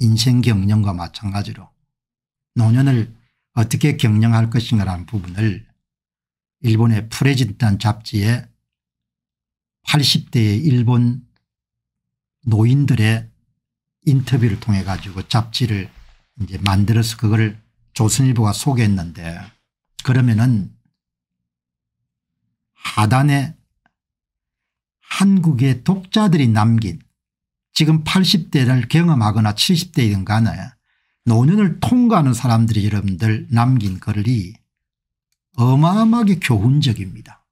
인생 경영과 마찬가지로 노년을 어떻게 경영할 것인가라는 부분을 일본의 프레진단 잡지에 80대의 일본 노인들의 인터뷰를 통해 가지고 잡지를 이제 만들어서 그걸 조선일보가 소개했는데 그러면은 하단에 한국의 독자들이 남긴 지금 80대를 경험하거나 70대이든 간에 노년을 통과하는 사람들이 여러분들 남긴 글이 어마어마하게 교훈적입니다.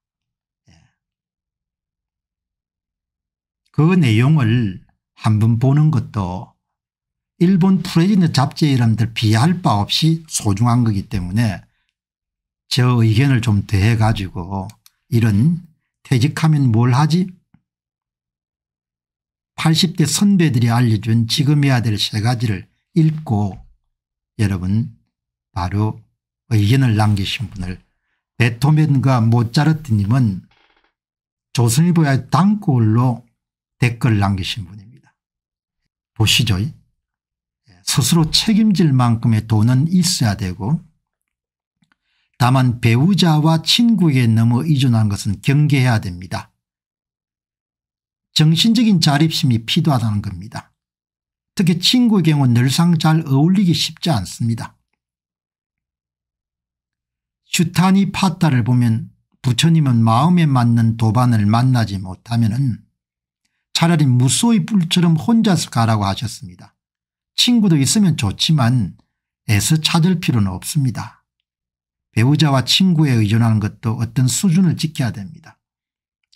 예. 그 내용을 한번 보는 것도 일본 프레지드 잡지 여러분들 비할 바 없이 소중한 거기 때문에 저 의견을 좀 대해 가지고 이런 퇴직하면 뭘 하지 80대 선배들이 알려준 지금해야 될 세 가지를 읽고 여러분 바로 의견을 남기신 분을 베토벤과 모차르트님은 조선일보의 단골로 댓글 남기신 분입니다. 보시죠. 예, 스스로 책임질 만큼의 돈은 있어야 되고 다만 배우자와 친구에게 너무 의존한 것은 경계해야 됩니다. 정신적인 자립심이 필요하다는 겁니다. 특히 친구의 경우 늘상 잘 어울리기 쉽지 않습니다. 슈타니 파타를 보면 부처님은 마음에 맞는 도반을 만나지 못하면 차라리 무소의 뿔처럼 혼자서 가라고 하셨습니다. 친구도 있으면 좋지만 애써 찾을 필요는 없습니다. 배우자와 친구에 의존하는 것도 어떤 수준을 지켜야 됩니다.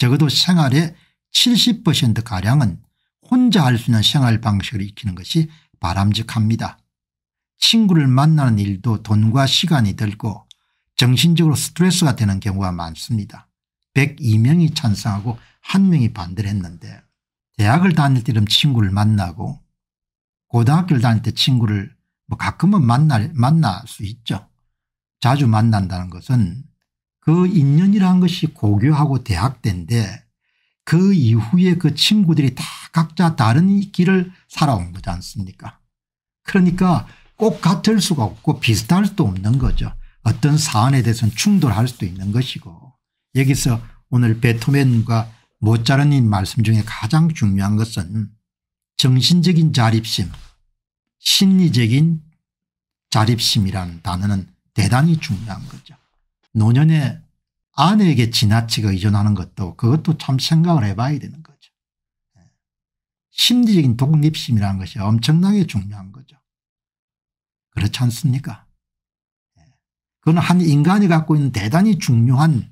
적어도 생활에 70%가량은 혼자 할 수 있는 생활 방식을 익히는 것이 바람직합니다. 친구를 만나는 일도 돈과 시간이 들고 정신적으로 스트레스가 되는 경우가 많습니다. 102명이 찬성하고 1명이 반대를 했는데 대학을 다닐 때는 친구를 만나고 고등학교를 다닐 때 친구를 뭐 가끔은 만날, 만날 수 있죠. 자주 만난다는 것은 그 인연이라는 것이 고교하고 대학 때인데 그 이후에 그 친구들이 다 각자 다른 길을 살아온 거지 않습니까 그러니까 꼭 같을 수가 없고 비슷할 수도 없는 거죠. 어떤 사안에 대해서는 충돌할 수도 있는 것이고 여기서 오늘 베토벤과 모차르님 말씀 중에 가장 중요한 것은 정신적인 자립심 심리적인 자립심이라는 단어는 대단히 중요한 거죠. 노년에 아내에게 지나치게 의존하는 것도 그것도 참 생각을 해봐야 되는 거죠. 심리적인 독립심이라는 것이 엄청나게 중요한 거죠. 그렇지 않습니까? 그건 한 인간이 갖고 있는 대단히 중요한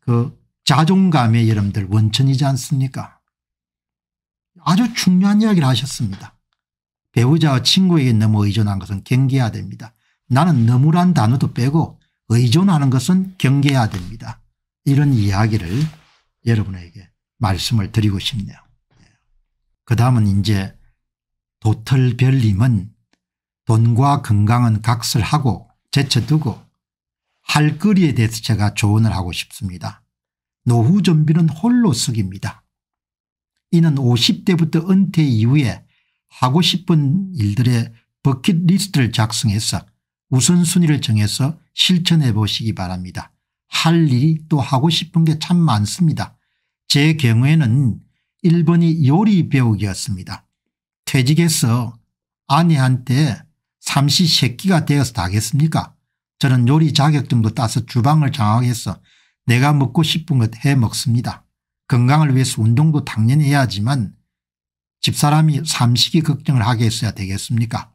그 자존감의 여러분들 원천이지 않습니까? 아주 중요한 이야기를 하셨습니다. 배우자와 친구에게 너무 의존한 것은 경계해야 됩니다. 나는 너무란 단어도 빼고 의존하는 것은 경계해야 됩니다. 이런 이야기를 여러분에게 말씀을 드리고 싶네요. 예. 그 다음은 이제 도털별님은 돈과 건강은 각설하고 제쳐두고 할 거리에 대해서 제가 조언을 하고 싶습니다. 노후 준비는 홀로 쓰깁니다. 이는 50대부터 은퇴 이후에 하고 싶은 일들의 버킷리스트를 작성해서 우선순위를 정해서 실천해 보시기 바랍니다. 할 일이 또 하고 싶은 게 참 많습니다. 제 경우에는 1번이 요리 배우기였습니다. 퇴직해서 아내한테 삼시 세끼가 되어서 다겠습니까? 저는 요리 자격증도 따서 주방을 장악해서 내가 먹고 싶은 것 해 먹습니다. 건강을 위해서 운동도 당연히 해야지만 집사람이 삼식이 걱정을 하게 했어야 되겠습니까?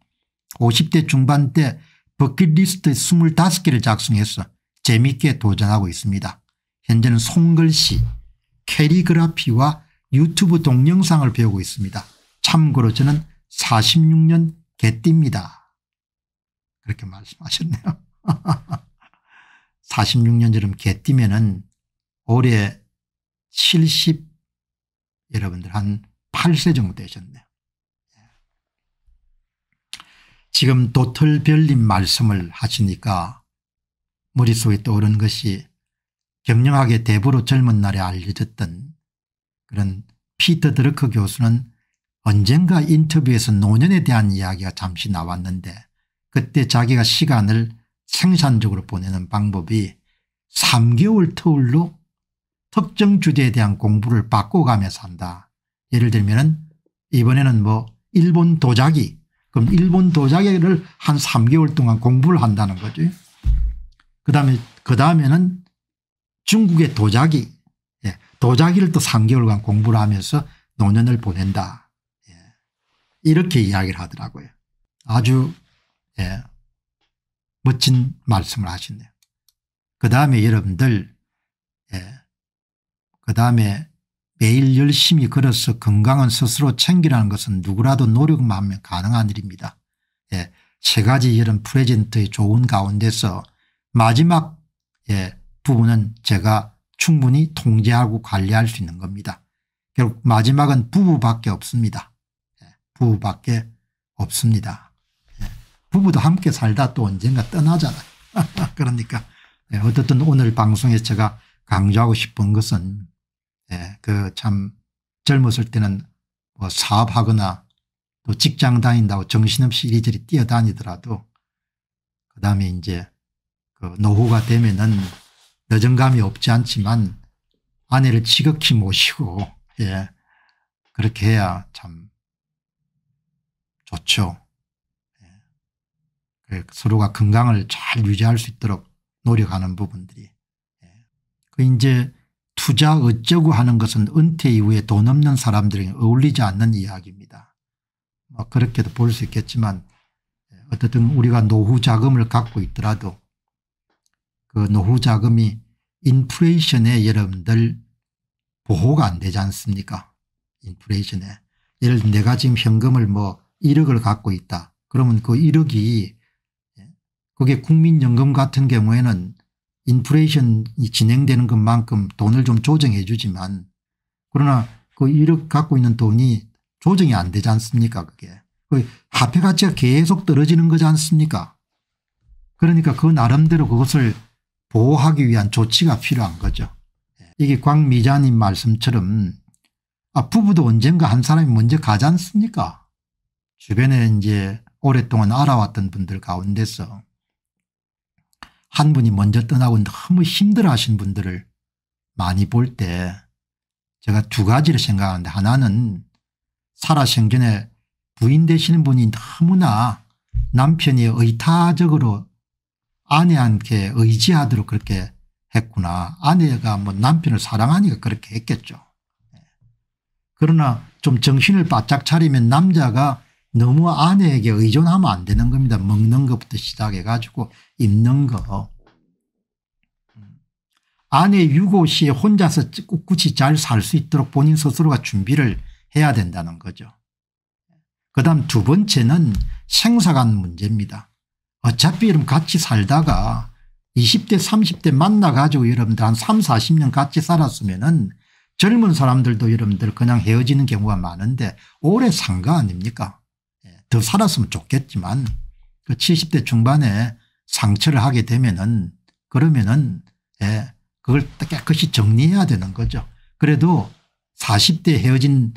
50대 중반 때 버킷리스트 25개를 작성해서 재미있게 도전하고 있습니다. 현재는 손글씨, 캐리그라피와 유튜브 동영상을 배우고 있습니다. 참고로 저는 46년 개띠입니다. 그렇게 말씀하셨네요. 46년 여름 개띠면은 올해 70 여러분들 한 8세 정도 되셨네요. 지금 도털별님 말씀을 하시니까 머릿속에 떠오른 것이 경령하게 대부로 젊은 날에 알려졌던 그런 피터 드러크 교수는 언젠가 인터뷰에서 노년에 대한 이야기가 잠시 나왔는데 그때 자기가 시간을 생산적으로 보내는 방법이 3개월 터울로 특정 주제에 대한 공부를 바꿔가며산다 예를 들면 은 이번에는 뭐 일본 도자기 그럼 일본 도자기를 한 3개월 동안 공부를 한다는 거죠. 그 다음에, 그 다음에는 중국의 도자기, 예. 도자기를 또 3개월간 공부를 하면서 노년을 보낸다. 예. 이렇게 이야기를 하더라고요. 아주, 예. 멋진 말씀을 하시네요. 그 다음에 여러분들, 예, 그 다음에 매일 열심히 걸어서 건강은 스스로 챙기라는 것은 누구라도 노력만 하면 가능한 일입니다. 예, 세 가지 이런 프레젠트의 좋은 가운데서 마지막 예, 부분은 제가 충분히 통제하고 관리할 수 있는 겁니다. 결국 마지막은 부부밖에 없습니다. 예, 부부밖에 없습니다. 예, 부부도 함께 살다 또 언젠가 떠나잖아요. 그러니까 예, 어쨌든 오늘 방송에 제가 강조하고 싶은 것은 네, 예, 그참 젊었을 때는 뭐 사업하거나 또 직장 다닌다고 정신없이 이리저리 뛰어다니더라도 그 다음에 이제 그 노후가 되면은 늦은감이 없지 않지만 아내를 지극히 모시고 예, 그렇게 해야 참 좋죠. 예. 그 서로가 건강을 잘 유지할 수 있도록 노력하는 부분들이. 예. 그 이제 투자 어쩌고 하는 것은 은퇴 이후에 돈 없는 사람들에게 어울리지 않는 이야기입니다. 뭐 그렇게도 볼 수 있겠지만 예, 어쨌든 우리가 노후 자금을 갖고 있더라도 그 노후 자금이 인플레이션에 여러분들 보호가 안 되지 않습니까 인플레이션에. 예를 들면 내가 지금 현금을 뭐 1억을 갖고 있다. 그러면 그 1억이 예, 그게 국민연금 같은 경우에는 인플레이션이 진행되는 것만큼 돈을 좀 조정해 주지만 그러나 그 1억 갖고 있는 돈이 조정이 안 되지 않습니까 그게. 그 화폐 가치가 계속 떨어지는 거지 않습니까 그러니까 그 나름대로 그것을 보호하기 위한 조치가 필요한 거죠. 이게 광미자님 말씀처럼 아 부부도 언젠가 한 사람이 먼저 가지 않습니까 주변에 이제 오랫동안 알아왔던 분들 가운데서 한 분이 먼저 떠나고 너무 힘들어하신 분들을 많이 볼 때 제가 두 가지를 생각하는데 하나는 살아생전에 부인 되시는 분이 너무나 남편이 의타적으로 아내한테 의지하도록 그렇게 했구나. 아내가 뭐 남편을 사랑하니까 그렇게 했겠죠. 네. 그러나 좀 정신을 바짝 차리면 남자가 너무 아내에게 의존하면 안 되는 겁니다. 먹는 것부터 시작해 가지고 입는 거. 음. 아내 유고 시에 혼자서 꿋꿋이 잘 살 수 있도록 본인 스스로가 준비를 해야 된다는 거죠. 그 다음 두 번째는 생사관 문제입니다. 어차피 여러분 같이 살다가 20대 30대 만나가지고 여러분들 한 3, 40년 같이 살았으면 은 젊은 사람들도 여러분들 그냥 헤어지는 경우가 많은데 오래 산 거 아닙니까 더 살았으면 좋겠지만 그 70대 중반에 상처를 하게 되면은 그러면은 예, 그걸 깨끗이 정리해야 되는 거죠. 그래도 40대 헤어진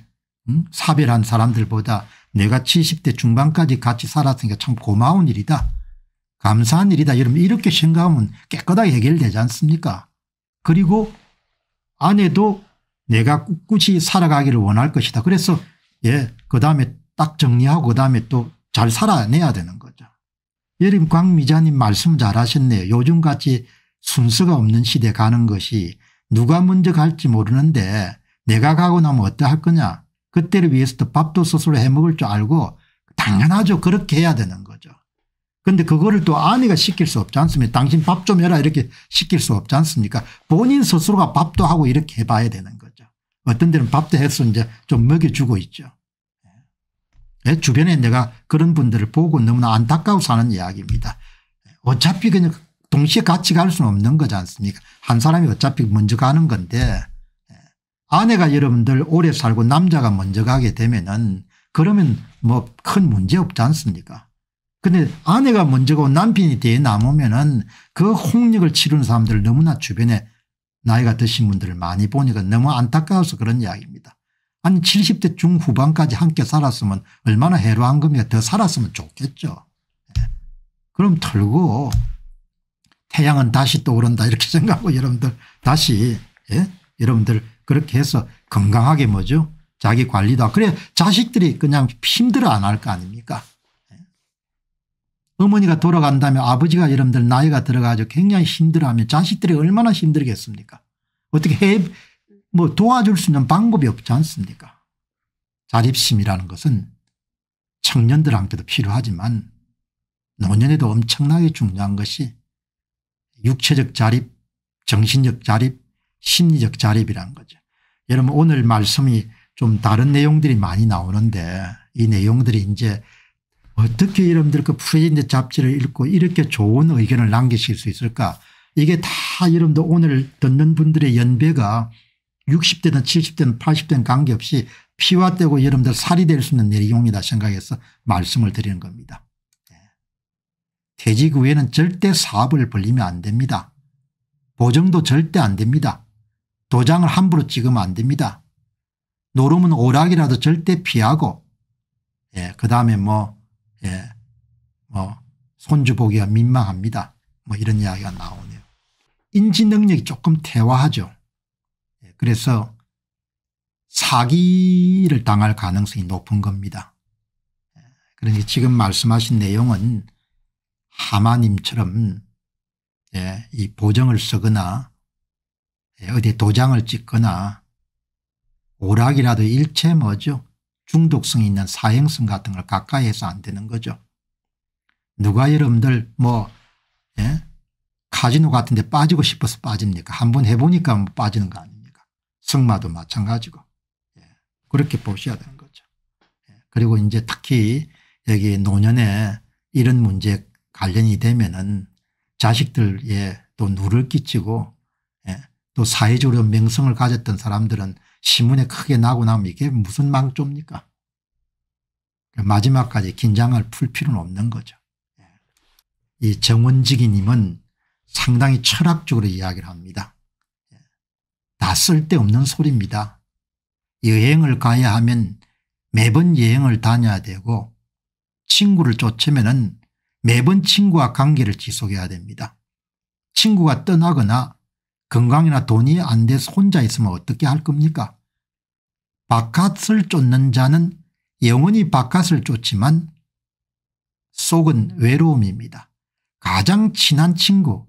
음? 사별한 사람들보다 내가 70대 중반까지 같이 살았으니까 참 고마운 일이다. 감사한 일이다. 여러분 이렇게 생각하면 깨끗하게 해결되지 않습니까 그리고 아내도 내가 꿋꿋이 살아가기를 원할 것이다. 그래서 예, 그 다음에 딱 정리하고 그다음에 또 잘 살아내야 되는 거죠. 여림 광미자님 말씀 잘하셨네요. 요즘같이 순서가 없는 시대 가는 것이 누가 먼저 갈지 모르는데 내가 가고 나면 어떠할 거냐. 그때를 위해서 또 밥도 스스로 해먹을 줄 알고 당연하죠. 그렇게 해야 되는 거죠. 근데 그거를 또 아내가 시킬 수 없지 않습니까 당신 밥 좀 해라 이렇게 시킬 수 없지 않습니까 본인 스스로가 밥도 하고 이렇게 해봐야 되는 거죠. 어떤 데는 밥도 해서 이제 좀 먹여주고 있죠. 주변에 내가 그런 분들을 보고 너무나 안타까워서 는 이야기입니다. 어차피 그냥 동시에 같이 갈 수는 없는 거지 않습니까 한 사람이 어차피 먼저 가는 건데 아내가 여러분들 오래 살고 남자가 먼저 가게 되면은 그러면 뭐 큰 문제 없지 않습니까 근데 아내가 먼저 고 남편이 뒤에 남으면은 그 홍역을 치르는 사람들 너무나 주변에 나이가 드신 분들을 많이 보니까 너무 안타까워서 그런 이야기입니다. 한 70대 중후반까지 함께 살았으면 얼마나 해로한 겁니까 더 살았으면 좋겠죠. 예. 그럼 털고 태양은 다시 떠오른다 이렇게 생각하고 여러분들 다시 예? 여러분들 그렇게 해서 건강하게 뭐죠 자기 관리다. 그래 자식들이 그냥 힘들어 안 할 거 아닙니까 예? 어머니가 돌아간다면 아버지가 여러분들 나이가 들어가지고 굉장히 힘들어하면 자식들이 얼마나 힘들겠습니까 어떻게 해뭐 도와줄 수 있는 방법이 없지 않습니까 자립심이라는 것은 청년들한테도 필요하지만 노년에도 엄청나게 중요한 것이 육체적 자립 정신적 자립 심리적 자립이라 거죠. 여러분 오늘 말씀이 좀 다른 내용들이 많이 나오는데 이 내용들이 이제 어떻게 여러분들 그 프레젠드 잡지를 읽고 이렇게 좋은 의견을 남기실 수 있을까 이게 다 여러분들 오늘 듣는 분들의 연배가 60대든 70대든 80대든 관계없이 피와 떼고 여러분들 살이 될 수 있는 내용이다 생각해서 말씀을 드리는 겁니다. 네. 퇴직 후에는 절대 사업을 벌리면 안 됩니다. 보정도 절대 안 됩니다. 도장을 함부로 찍으면 안 됩니다. 노름은 오락이라도 절대 피하고 예, 그다음에 뭐, 예, 뭐 손주 보기가 민망합니다. 뭐 이런 이야기가 나오네요. 인지 능력이 조금 퇴화하죠. 그래서 사기를 당할 가능성이 높은 겁니다. 그러니 지금 말씀하신 내용은 하마님처럼 예, 이 보정을 쓰거나 예, 어디 도장을 찍거나 오락이라도 일체 뭐죠 중독성 있는 사행성 같은 걸 가까이 해서 안 되는 거죠. 누가 여러분들 뭐 예? 카지노 같은 데 빠지고 싶어서 빠집니까? 한번 해보니까 뭐 빠지는 거 아니에요. 승마도 마찬가지고 예, 그렇게 보셔야 되는 거죠. 예, 그리고 이제 특히 여기 노년에 이런 문제 관련이 되면은 자식들에 또 누를 끼치고 예, 또 사회적으로 명성을 가졌던 사람들은 신문에 크게 나고 나면 이게 무슨 망조입니까? 그 마지막까지 긴장을 풀 필요는 없는 거죠. 이 정원지기님은 상당히 철학적으로 이야기를 합니다. 다 쓸데없는 소리입니다. 여행을 가야 하면 매번 여행을 다녀야 되고 친구를 쫓으면 은 매번 친구와 관계를 지속해야 됩니다. 친구가 떠나거나 건강이나 돈이 안 돼서 혼자 있으면 어떻게 할 겁니까? 바깥을 쫓는 자는 영원히 바깥을 쫓지만 속은 외로움입니다. 가장 친한 친구,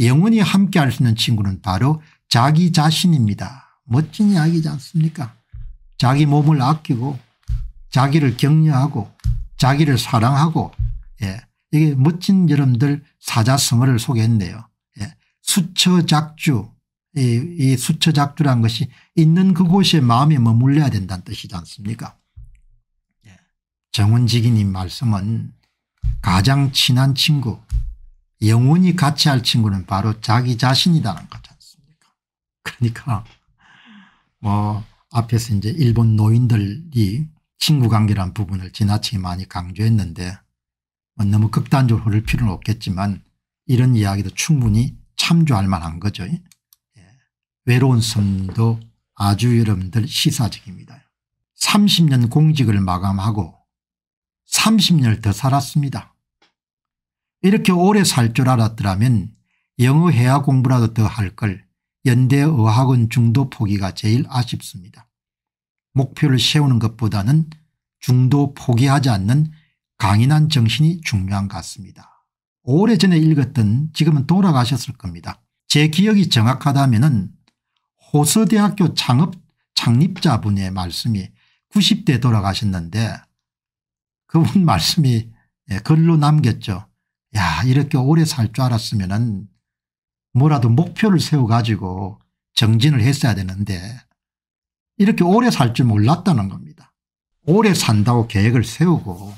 영원히 함께 할 수 있는 친구는 바로 자기 자신입니다. 멋진 이야기지 않습니까? 자기 몸을 아끼고 자기를 격려하고 자기를 사랑하고 예. 이게 멋진 여러분들 사자성어를 소개했네요. 예. 수처작주 이, 이 수처작주란 것이 있는 그곳에 마음에 머물러야 된다는 뜻이지 않습니까? 예. 정훈지기님 말씀은 가장 친한 친구 영원히 같이 할 친구는 바로 자기 자신이라는 거죠. 그러니까 뭐 앞에서 이제 일본 노인들이 친구 관계란 부분을 지나치게 많이 강조했는데 뭐 너무 극단적으로 흐를 필요는 없겠지만 이런 이야기도 충분히 참조할 만한 거죠. 예. 외로운 섬도 아주 여러분들 시사적입니다. 30년 공직을 마감하고 30년을 더 살았습니다. 이렇게 오래 살 줄 알았더라면 영어 회화 공부라도 더할걸 연대의학원 중도 포기가 제일 아쉽습니다. 목표를 세우는 것보다는 중도 포기하지 않는 강인한 정신이 중요한 것 같습니다. 오래전에 읽었던 지금은 돌아가셨을 겁니다. 제 기억이 정확하다면 호서대학교 창업 창립자분의 말씀이 90대 돌아가셨는데 그분 말씀이 예, 글로 남겼죠. 야 이렇게 오래 살 줄 알았으면 뭐라도 목표를 세워가지고 정진을 했어야 되는데 이렇게 오래 살 줄 몰랐다는 겁니다. 오래 산다고 계획을 세우고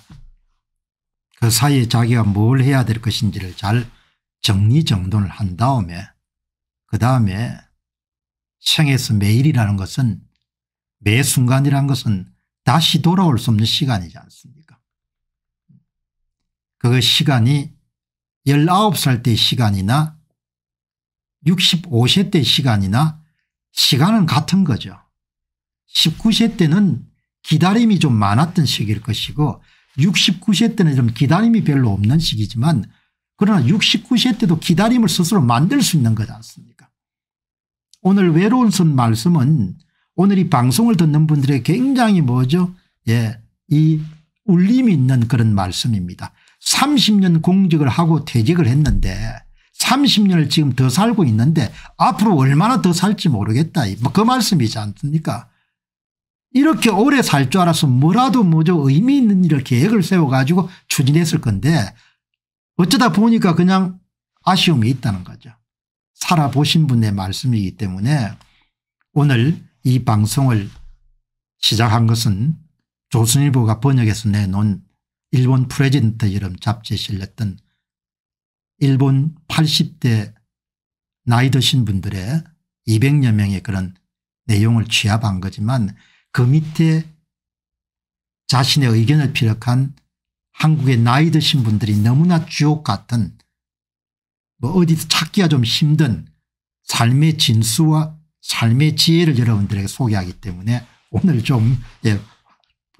그 사이에 자기가 뭘 해야 될 것인지를 잘 정리정돈을 한 다음에 그 다음에 생에서 매일이라는 것은 매 순간이라는 것은 다시 돌아올 수 없는 시간이지 않습니까 그 시간이 19살 때 시간이나 65세 때 시간이나 시간은 같은 거죠. 19세 때는 기다림이 좀 많았던 시기일 것이고 69세 때는 좀 기다림이 별로 없는 시기지만 그러나 69세 때도 기다림을 스스로 만들 수 있는 거지 않습니까 오늘 외로운 선 말씀은 오늘 이 방송을 듣는 분들의 굉장히 뭐죠 예, 이 울림이 있는 그런 말씀입니다. 30년 공직을 하고 퇴직을 했는데 30년을 지금 더 살고 있는데 앞으로 얼마나 더 살지 모르겠다. 뭐 그 말씀이지 않습니까? 이렇게 오래 살 줄 알아서 뭐라도 뭐죠 의미 있는 일을 계획을 세워가지고 추진했을 건데 어쩌다 보니까 그냥 아쉬움이 있다는 거죠. 살아보신 분의 말씀이기 때문에 오늘 이 방송을 시작한 것은 조선일보가 번역해서 내놓은 일본 프레젠트 이름 잡지에 실렸던 일본 80대 나이 드신 분들의 200여 명의 그런 내용을 취합한 거지만 그 밑에 자신의 의견을 피력한 한국의 나이 드신 분들이 너무나 주옥 같은 뭐 어디서 찾기가 좀 힘든 삶의 진수와 삶의 지혜를 여러분들에게 소개하기 때문에 오늘 좀 예,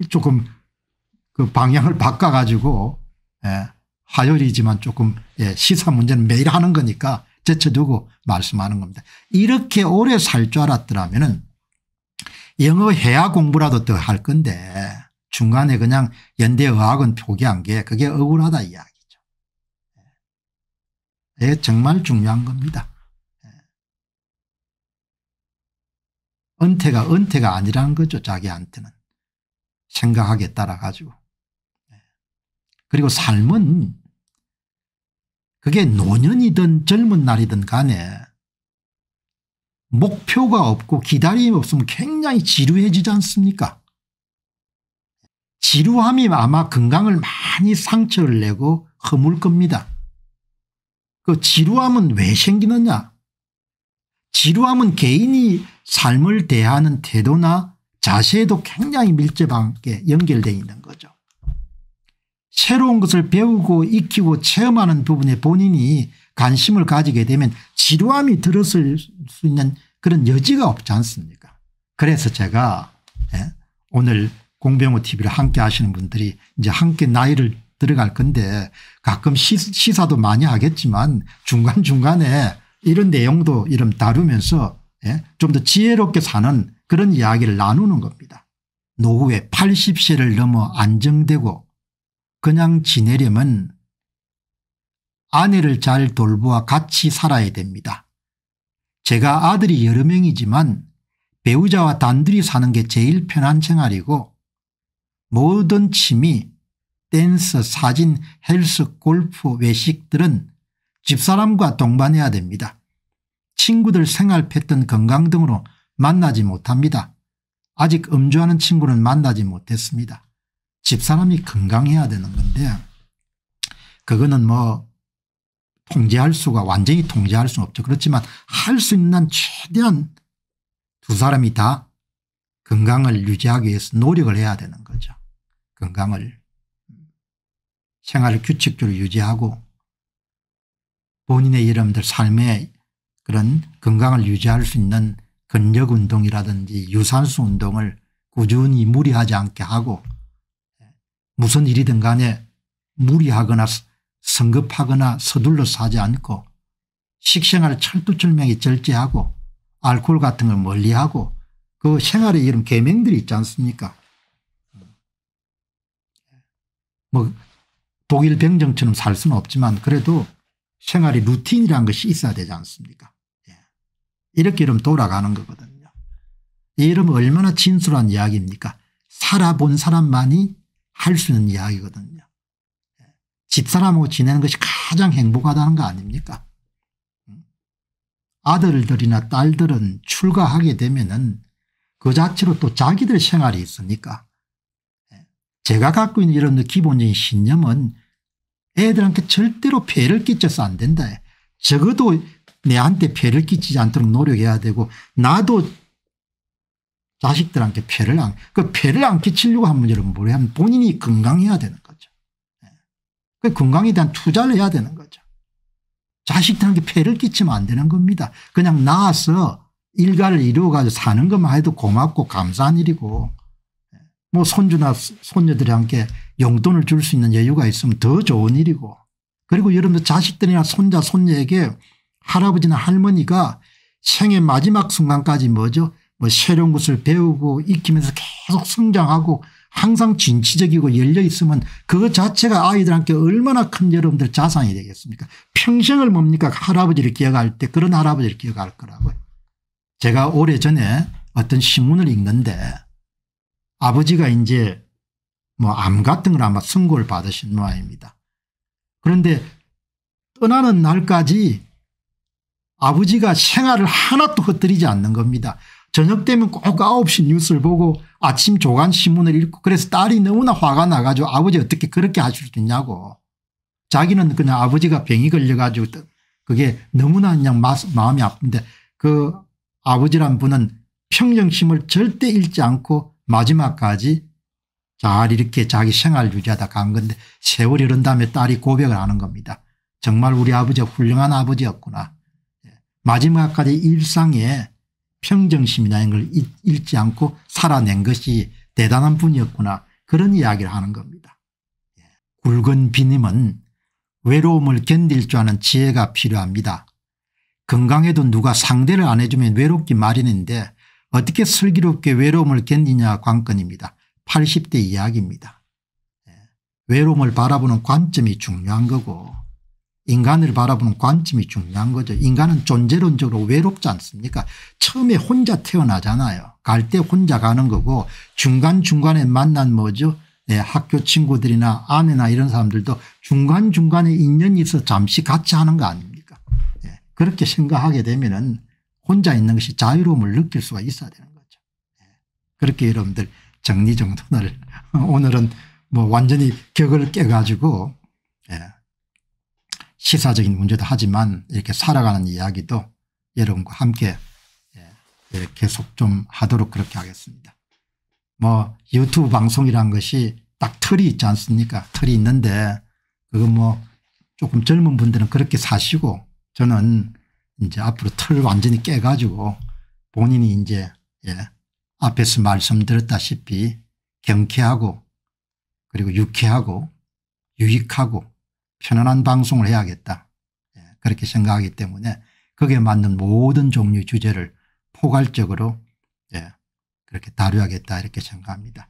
조금 그 방향을 바꿔 가지고 예, 화요일이지만 조금 예, 시사 문제는 매일 하는 거니까 제쳐두고 말씀하는 겁니다. 이렇게 오래 살 줄 알았더라면 영어 해야 공부라도 더 할 건데 중간에 그냥 연대어학은 포기한 게 그게 억울하다 이야기죠. 예, 예 정말 중요한 겁니다. 예. 은퇴가 은퇴가 아니라는 거죠 자기한테는 생각하기 따라 가지고 그리고 삶은 그게 노년이든 젊은 날이든 간에 목표가 없고 기다림이 없으면 굉장히 지루해지지 않습니까 지루함이 아마 건강을 많이 상처를 내고 허물 겁니다. 그 지루함은 왜 생기느냐 지루함은 개인이 삶을 대하는 태도나 자세에도 굉장히 밀접하게 연결되어 있는 것. 새로운 것을 배우고 익히고 체험하는 부분에 본인이 관심을 가지게 되면 지루함이 들었을 수 있는 그런 여지가 없지 않습니까 그래서 제가 예, 오늘 공병호 TV를 함께 하시는 분들이 이제 함께 나이를 들어갈 건데 가끔 시, 사도 많이 하겠지만 중간중간에 이런 내용도 이름 다루면서 예, 좀더 지혜롭게 사는 그런 이야기를 나누는 겁니다. 노후에 80세를 넘어 안정되고 그냥 지내려면 아내를 잘 돌보아 같이 살아야 됩니다. 제가 아들이 여러 명이지만 배우자와 단둘이 사는 게 제일 편한 생활이고 모든 취미, 댄스, 사진, 헬스, 골프, 외식들은 집사람과 동반해야 됩니다. 친구들 생활 패턴 건강 등으로 만나지 못합니다. 아직 음주하는 친구는 만나지 못했습니다. 집사람이 건강해야 되는 건데 그거는 뭐 통제할 수가 완전히 통제할 수는 없죠. 그렇지만 할 수 있는 최대한 두 사람이 다 건강을 유지하기 위해서 노력을 해야 되는 거죠. 건강을 생활 규칙적으로 유지하고 본인의 이름들 삶의 그런 건강을 유지할 수 있는 근력 운동이라든지 유산소 운동을 꾸준히 무리하지 않게 하고 무슨 일이든 간에 무리하거나 성급하거나 서둘러서 하지 않고 식생활 철두철명히 절제하고 알코올 같은 걸 멀리하고 그 생활에 이런 계명들이 있지 않습니까 뭐 독일 병정처럼 살 수는 없지만 그래도 생활이루틴이라는 것이 있어야 되지 않습니까 예. 이렇게 이러면 돌아가는 거거든요. 이러면 얼마나 진솔한 이야기입니까? 살아본 사람만이 할수 있는 이야기거든요. 집사람하고 지내는 것이 가장 행복하다는 거 아닙니까? 음. 아들들이나 딸들은 출가하게 되면은 그 자체로 또 자기들 생활이 있으니까 예. 제가 갖고 있는 이런 기본적인 신념은 애들한테 절대로 폐를 끼쳐서 안 된다. 적어도 내한테 폐를 끼치지 않도록 노력해야 되고 나도 자식들한테 폐를 안, 그 폐를 안 끼치려고 하는 문제는 뭐래 면 본인이 건강해야 되는 거죠. 예. 그 건강에 대한 투자를 해야 되는 거죠. 자식들한테 폐를 끼치면 안 되는 겁니다. 그냥 낳아서 일가를 이루어가지고 사는 것만 해도 고맙고 감사한 일이고 예. 뭐 손주나 손녀들한테 용돈을 줄 수 있는 여유가 있으면 더 좋은 일이고 그리고 여러분들 자식들이나 손자 손녀에게 할아버지나 할머니가 생애 마지막 순간까지 뭐죠 뭐 새로운 것을 배우고 익히면서 계속 성장하고 항상 진취적이고 열려 있으면 그것 자체가 아이들한테 얼마나 큰 여러분들 자산이 되겠습니까 평생을 뭡니까 할아버지를 기억할 때 그런 할아버지를 기억할 거라고요. 제가 오래전에 어떤 신문을 읽는데 아버지가 이제 뭐 암 같은 걸 아마 선고를 받으신 모양입니다. 그런데 떠나는 날까지 아버지가 생활을 하나도 흩들이지 않는 겁니다. 저녁 되면 꼭 9시 뉴스를 보고 아침 조간신문을 읽고 그래서 딸이 너무나 화가 나가지고 아버지 어떻게 그렇게 하실 수 있냐고. 자기는 그냥 아버지가 병이 걸려가지고 그게 너무나 그냥 마음이 아픈데 그 아버지란 분은 평정심을 절대 잃지 않고 마지막까지 잘 이렇게 자기 생활 유지하다 간 건데 세월이 흐른 다음에 딸이 고백을 하는 겁니다. 정말 우리 아버지가 훌륭한 아버지였구나. 예. 마지막까지 일상에 평정심이라는 걸 잃지 않고 살아낸 것이 대단한 분이었구나 그런 이야기를 하는 겁니다. 예. 굵은 비님은 외로움을 견딜 줄 아는 지혜가 필요합니다. 건강에도 누가 상대를 안 해주면 외롭기 마련인데 어떻게 슬기롭게 외로움을 견디냐 관건입니다. 80대 이야기입니다. 예. 외로움을 바라보는 관점이 중요한 거고 인간을 바라보는 관점이 중요한 거죠. 인간은 존재론적으로 외롭지 않습니까 처음에 혼자 태어나잖아요. 갈 때 혼자 가는 거고 중간중간에 만난 뭐죠 네, 학교 친구들이나 아내나 이런 사람들도 중간중간에 인연이 있어 잠시 같이 하는 거 아닙니까 네, 그렇게 생각하게 되면 은 혼자 있는 것이 자유로움을 느낄 수가 있어야 되는 거죠. 네, 그렇게 여러분들 정리정돈을 오늘은 뭐 완전히 격을 깨가지고 예. 시사적인 문제도 하지만 이렇게 살아가는 이야기도 여러분과 함께 예, 예, 계속 좀 하도록 그렇게 하겠습니다. 뭐 유튜브 방송이란 것이 딱 틀이 있지 않습니까 틀이 있는데 그거 뭐 조금 젊은 분들은 그렇게 사시고 저는 이제 앞으로 틀 완전히 깨가지고 본인이 이제 예 앞에서 말씀드렸다시피 경쾌하고 그리고 유쾌하고 유익하고 편안한 방송을 해야겠다 예, 그렇게 생각하기 때문에 거기에 맞는 모든 종류 주제를 포괄적으로 예, 그렇게 다루야겠다 어 이렇게 생각합니다.